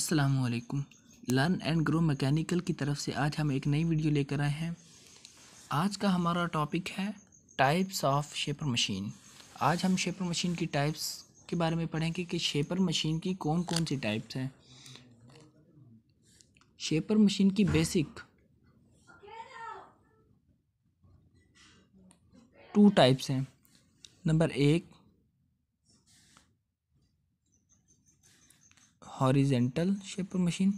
असलकम learn and grow mechanical की तरफ से आज हम एक नई वीडियो लेकर आए हैं आज का हमारा टॉपिक है टाइप्स ऑफ शेपर मशीन आज हम शेपर मशीन की टाइप्स के बारे में पढ़ेंगे कि शेपर मशीन की कौन कौन सी टाइप्स हैं शेपर मशीन की बेसिक टू टाइप्स हैं नंबर एक horizontal shaper machine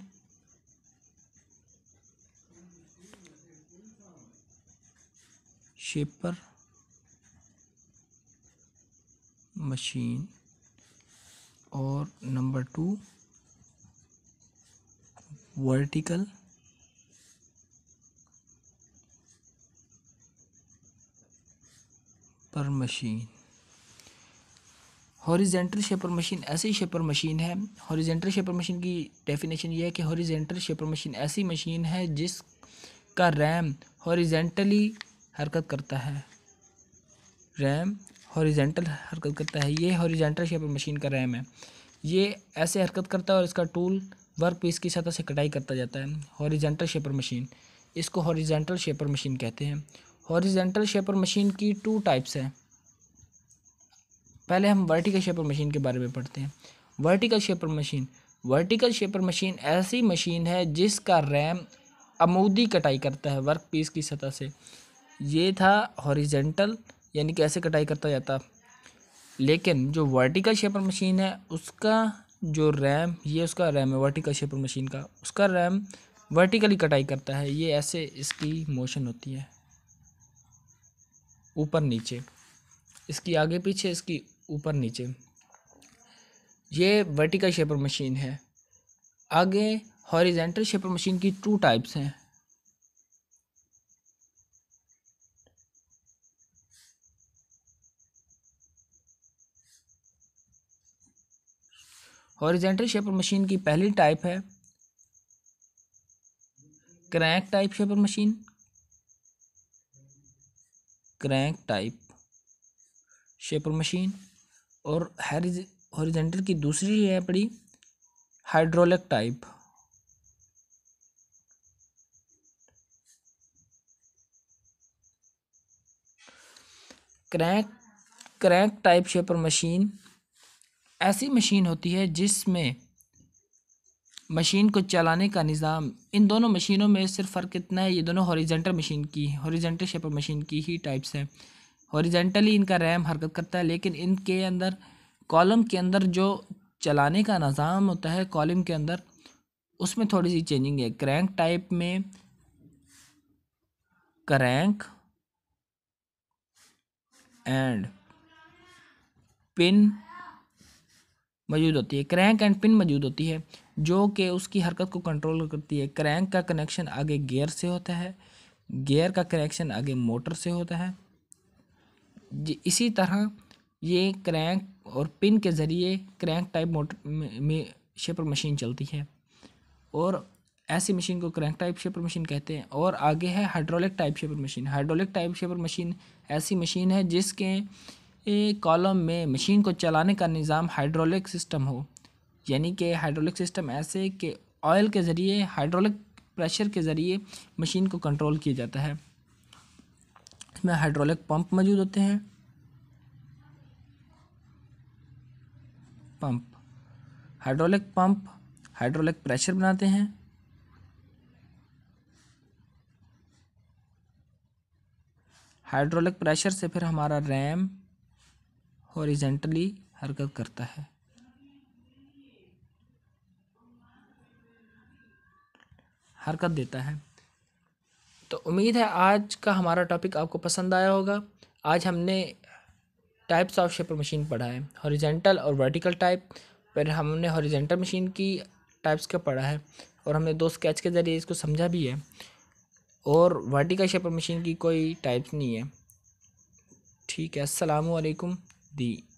shaper machine और नंबर टू वर्टिकल पर मशीन हॉरिजेंटल शेपर मशीन ऐसी शेपर मशीन है हॉरिजेंटल शेपर मशीन की डेफिनेशन ये है कि हॉरिजेंटल शेपर मशीन ऐसी मशीन है जिसका रैम हॉरिजेंटली हरकत करता है रैम हॉरिजेंटल हरकत करता है ये हॉरिजेंटल शेपर मशीन का रैम है ये ऐसे हरकत करता है और इसका टूल वर्क पीस की सतह से कटाई करता जाता है हॉरिजेंटल शेपर मशीन इसको हॉरिजेंटल शेपर मशीन कहते हैं हॉरिजेंटल शेपर मशीन की टू टाइप्स हैं पहले हम वर्टिकल शेपर मशीन के बारे में पढ़ते हैं vertical shaper machine vertical shaper machine ऐसी मशीन है जिसका रैम अमूदी कटाई करता है वर्क पीस की सतह से ये था हॉरिजेंटल यानी कैसे कटाई करता जाता लेकिन जो वर्टिकल शेपर मशीन है उसका जो रैम ये उसका रैम है वर्टिकल शेपर मशीन का उसका रैम वर्टिकली कटाई करता है ये ऐसे इसकी मोशन होती है ऊपर नीचे इसकी आगे पीछे इसकी ऊपर नीचे ये वर्टिकल शेपर मशीन है आगे हॉरिजेंटल शेपर मशीन की टू टाइप्स हैं हॉरिजेंटल शेपर मशीन की पहली टाइप है crank type shaper machine crank type shaper machine और हॉरिजेंटल की दूसरी है पड़ी hydraulic type crank crank type shaper machine ऐसी मशीन होती है जिसमें मशीन को चलाने का निज़ाम इन दोनों मशीनों में सिर्फ फ़र्क इतना है ये दोनों हॉरिजेंटल मशीन की हॉरिजेंटल शेपर मशीन की ही टाइप्स हैं औरिजेंटली इनका रैम हरकत करता है लेकिन इनके अंदर कॉलम के अंदर जो चलाने का निज़ाम होता है कॉलम के अंदर उसमें थोड़ी सी चेंजिंग है क्रैंक टाइप में क्रैंक एंड पिन मौजूद होती है क्रैंक एंड पिन मौजूद होती है जो कि उसकी हरकत को कंट्रोल करती है क्रैंक का कनेक्शन आगे गियर से होता है गियर का कनेक्शन आगे मोटर से होता है इसी तरह ये क्रैंक और पिन के ज़रिए क्रैंक टाइप मोटर में शेपर मशीन चलती है और ऐसी मशीन को क्रैंक टाइप शेपर मशीन कहते हैं और आगे है hydraulic type shaper machine hydraulic type shaper machine ऐसी मशीन है जिसके कॉलम में मशीन को चलाने का निज़ाम हाइड्रोलिक सिस्टम हो यानी कि हाइड्रोलिक सिस्टम ऐसे कि ऑयल के ज़रिए हाइड्रोलिक प्रेशर के ज़रिए मशीन को कंट्रोल किया जाता है में हाइड्रोलिक पंप मौजूद होते हैं pump hydraulic pump hydraulic pressure बनाते हैं हाइड्रोलिक प्रेशर से फिर हमारा रैम हॉरिजेंटली हरकत करता है हरकत देता है तो उम्मीद है आज का हमारा टॉपिक आपको पसंद आया होगा आज हमने टाइप्स ऑफ शेपर मशीन पढ़ा है हॉरिजेंटल और वर्टिकल टाइप फिर हमने हॉरिजेंटल मशीन की टाइप्स का पढ़ा है और हमने दो स्केच के ज़रिए इसको समझा भी है और वर्टिकल शेपर मशीन की कोई टाइप्स नहीं है ठीक है असलकम दी